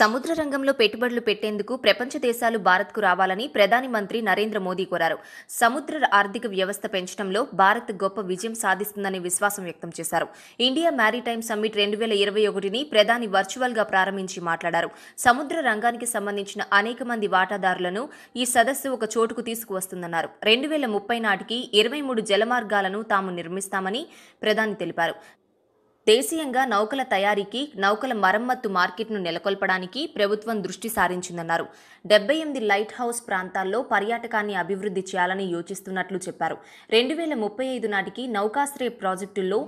సముద్ర రంగంలో పెట్టుబడులు పెట్టేందుకు ప్రపంచ దేశాలు భారత్కు రావాలని ప్రధాని మంత్రి నరేంద్ర మోదీ కోరారు సముద్ర ఆర్థిక వ్యవస్థ పెంచడంలో భారత్ గొప్ప విజయం సాధిస్తుందని విశ్వాసం వ్యక్తం చేశారు ఇండియా మ్యారీటైమ్ సమ్మిట్ రెండు వేల ఇరవై ఒకటిని ప్రధాని వర్చువల్గా ప్రారంభించి మాట్లాడారు సముద్ర రంగానికి సంబంధించిన అనేక మంది వాటాదారులను ఈ సదస్సు ఒక చోటుకు తీసుకువస్తుందన్నారు రెండు వేల ముప్పై నాటికి ఇరవై మూడు జలమార్గాలను తాము నిర్మిస్తామని ప్రధాని తెలిపారు దేశీయంగా నౌకల తయారీకి నౌకల మరమ్మత్తు మార్కెట్ను నెలకొల్పడానికి ప్రభుత్వం దృష్టి సారించిందన్నారు డెబ్బై ఎనిమిది లైట్ హౌస్ ప్రాంతాల్లో పర్యాటకాన్ని అభివృద్ధి చేయాలని యోచిస్తున్నట్లు చెప్పారు రెండు వేల ముప్పై ఐదు నాటికి నౌకాశ్రయ ప్రాజెక్టుల్లో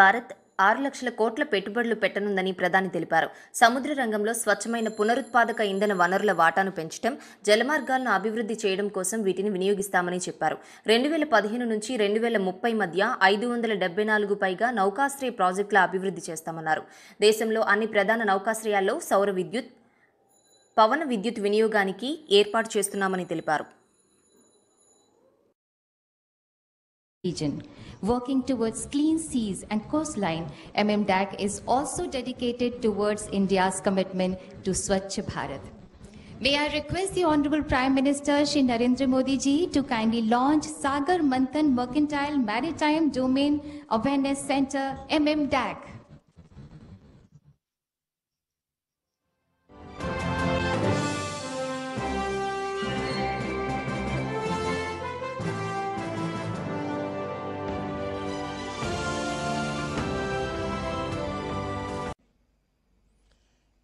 భారత్ ఆరు లక్షల కోట్ల పెట్టుబడులు పెట్టనుందని ప్రధాని తెలిపారు సముద్ర రంగంలో స్వచ్ఛమైన పునరుత్పాదక ఇంధన వనరుల వాటాను పెంచడం జలమార్గాలను అభివృద్ధి చేయడం కోసం వీటిని వినియోగిస్తామని చెప్పారు రెండు వేల పదిహేను నుంచి రెండు వేల ముప్పై మధ్య ఐదు వందల డెబ్బై నాలుగు పైగా నౌకాశ్రయ ప్రాజెక్టుల అభివృద్ధి చేస్తామన్నారు దేశంలో అన్ని ప్రధాన నౌకాశ్రయాల్లో సౌర విద్యుత్ పవన విద్యుత్ వినియోగానికి ఏర్పాటు చేస్తున్నామని తెలిపారు region. Working towards clean seas and coastline, MMDAC is also dedicated towards India's commitment to Swachh Bharat. May I request the Honorable Prime Minister Shri Narendra Modi ji to kindly launch Sagar Manthan Mercantile Maritime Domain Awareness Center, MMDAC.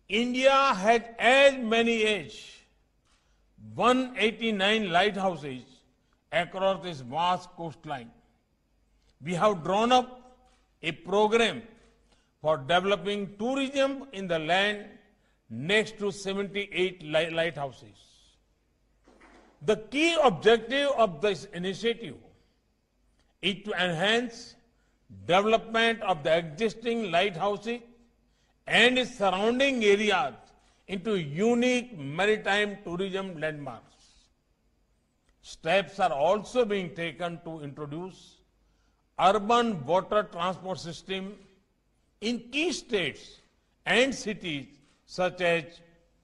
India has as many as 189 lighthouses across this vast coastline. We have drawn up a program for developing tourism in the land next to 78 lighthouses. The key objective of this initiative is to enhance development of the existing lighthouses and its surrounding areas into unique maritime tourism landmarks. Steps are also being taken to introduce urban water transport system in key states and cities such as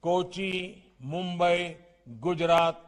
Kochi, Mumbai, Gujarat,